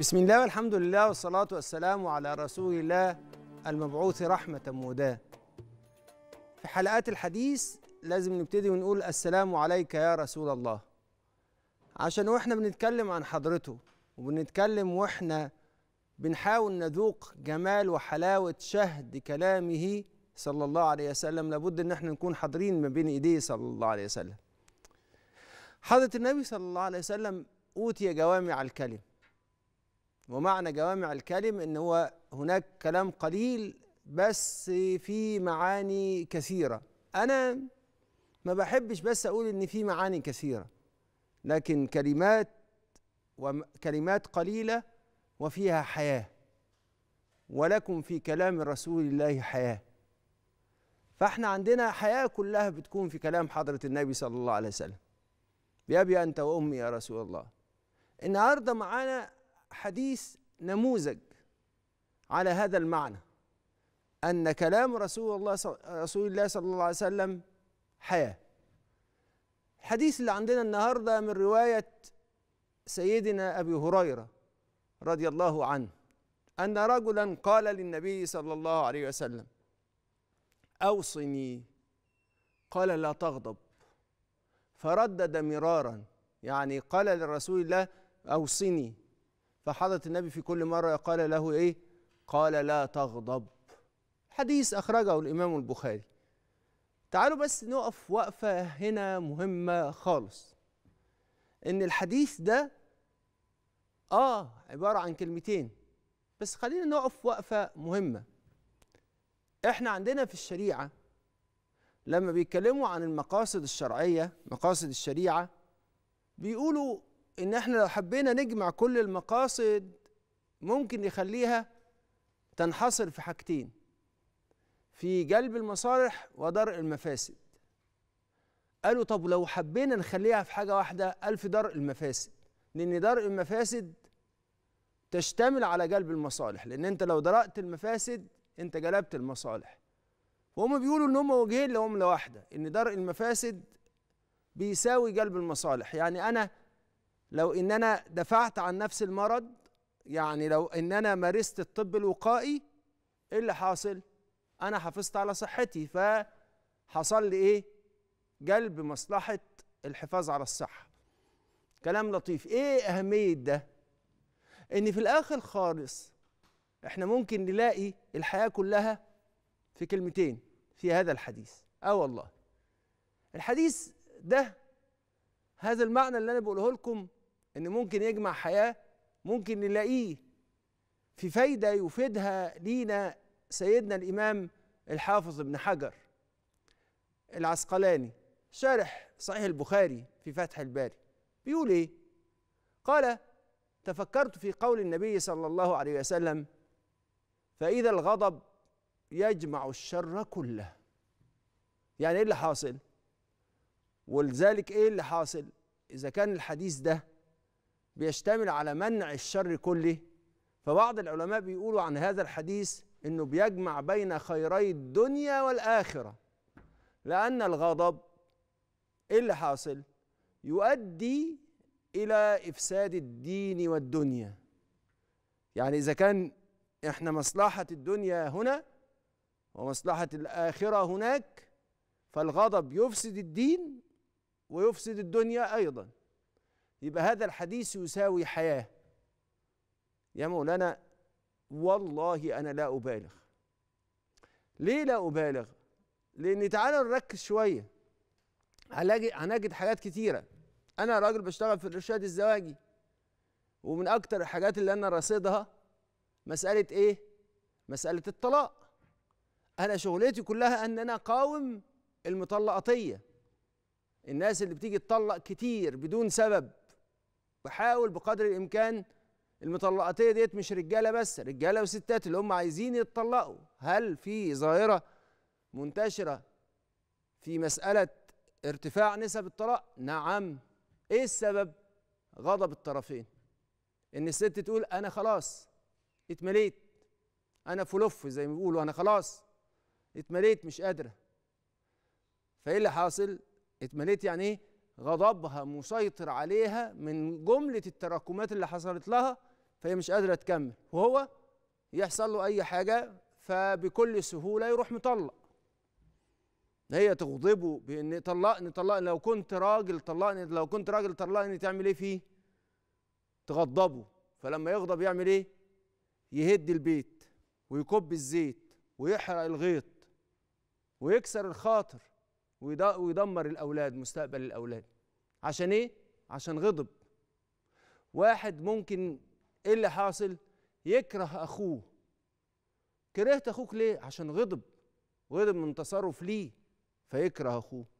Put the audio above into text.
بسم الله والحمد لله والصلاة والسلام على رسول الله المبعوث رحمة موداة في حلقات الحديث لازم نبتدي ونقول السلام عليك يا رسول الله عشان واحنا بنتكلم عن حضرته وبنتكلم واحنا بنحاول نذوق جمال وحلاوة شهد كلامه صلى الله عليه وسلم لابد ان احنا نكون حاضرين ما بين ايديه صلى الله عليه وسلم حضرة النبي صلى الله عليه وسلم أوتي جوامع الكلم ومعنى جوامع الكلم ان هو هناك كلام قليل بس في معاني كثيره انا ما بحبش بس اقول ان في معاني كثيره لكن كلمات وكلمات قليله وفيها حياه ولكم في كلام رسول الله حياه فاحنا عندنا حياه كلها بتكون في كلام حضره النبي صلى الله عليه وسلم بأبي أنت وأمي يا رسول الله النهارده معانا حديث نموذج على هذا المعنى أن كلام رسول الله رسول الله صلى الله عليه وسلم حياة الحديث اللي عندنا النهارده من رواية سيدنا أبي هريرة رضي الله عنه أن رجلا قال للنبي صلى الله عليه وسلم أوصني قال لا تغضب فردد مرارا يعني قال لرسول الله أوصني فحضرة النبي في كل مرة قال له إيه قال لا تغضب حديث أخرجه الإمام البخاري تعالوا بس نقف وقفة هنا مهمة خالص إن الحديث ده آه عبارة عن كلمتين بس خلينا نقف وقفة مهمة إحنا عندنا في الشريعة لما بيتكلموا عن المقاصد الشرعية مقاصد الشريعة بيقولوا ان احنا لو حبينا نجمع كل المقاصد ممكن نخليها تنحصر في حاجتين في جلب المصالح ودرء المفاسد قالوا طب لو حبينا نخليها في حاجه واحده قال في درء المفاسد لان درء المفاسد تشتمل على جلب المصالح لان انت لو درأت المفاسد انت جلبت المصالح وهم بيقولوا ان هم وجهين لعمله واحده ان درء المفاسد بيساوي جلب المصالح يعني انا لو ان انا دفعت عن نفس المرض يعني لو ان انا مارست الطب الوقائي ايه اللي حاصل انا حافظت على صحتي فحصل لي ايه جلب مصلحه الحفاظ على الصحه كلام لطيف ايه اهميه ده ان في الاخر خالص احنا ممكن نلاقي الحياه كلها في كلمتين في هذا الحديث اه والله الحديث ده هذا المعنى اللي انا بقوله لكم ان ممكن يجمع حياه ممكن نلاقيه في فايده يفيدها لينا سيدنا الامام الحافظ ابن حجر العسقلاني شارح صحيح البخاري في فتح الباري بيقول ايه قال تفكرت في قول النبي صلى الله عليه وسلم فاذا الغضب يجمع الشر كله يعني ايه اللي حاصل ولذلك ايه اللي حاصل اذا كان الحديث ده بيشتمل على منع الشر كله فبعض العلماء بيقولوا عن هذا الحديث انه بيجمع بين خيري الدنيا والاخره لان الغضب ايه اللي حاصل يؤدي الى افساد الدين والدنيا يعني اذا كان احنا مصلحه الدنيا هنا ومصلحه الاخره هناك فالغضب يفسد الدين ويفسد الدنيا ايضا يبقى هذا الحديث يساوي حياه يا مولانا والله انا لا ابالغ ليه لا ابالغ لان تعالى نركز شويه هنجد حاجات كتيره انا راجل بشتغل في الارشاد الزواجي ومن اكتر الحاجات اللي انا رصيدها مساله ايه مساله الطلاق انا شغلتي كلها ان انا اقاوم المطلقاتيه الناس اللي بتيجي تطلق كتير بدون سبب بحاول بقدر الامكان المطلقاتيه ديت مش رجاله بس رجاله وستات اللي هم عايزين يتطلقوا هل في ظاهره منتشره في مساله ارتفاع نسب الطلاق نعم ايه السبب غضب الطرفين ان الست تقول انا خلاص اتمليت انا فلوف زي ما بيقولوا انا خلاص اتمليت مش قادره فايه اللي حاصل اتمليت يعني ايه غضبها مسيطر عليها من جملة التراكمات اللي حصلت لها فهي مش قادرة تكمل وهو يحصل له أي حاجة فبكل سهولة يروح مطلق هي تغضبه بان طلقني طلقني لو كنت راجل طلقني لو كنت راجل طلقني تعمل ايه فيه؟ تغضبه فلما يغضب يعمل ايه؟ يهد البيت ويكب الزيت ويحرق الغيط ويكسر الخاطر ويدمر الاولاد مستقبل الاولاد عشان ايه عشان غضب واحد ممكن ايه اللي حاصل يكره اخوه كرهت اخوك ليه عشان غضب غضب من تصرف ليه فيكره اخوه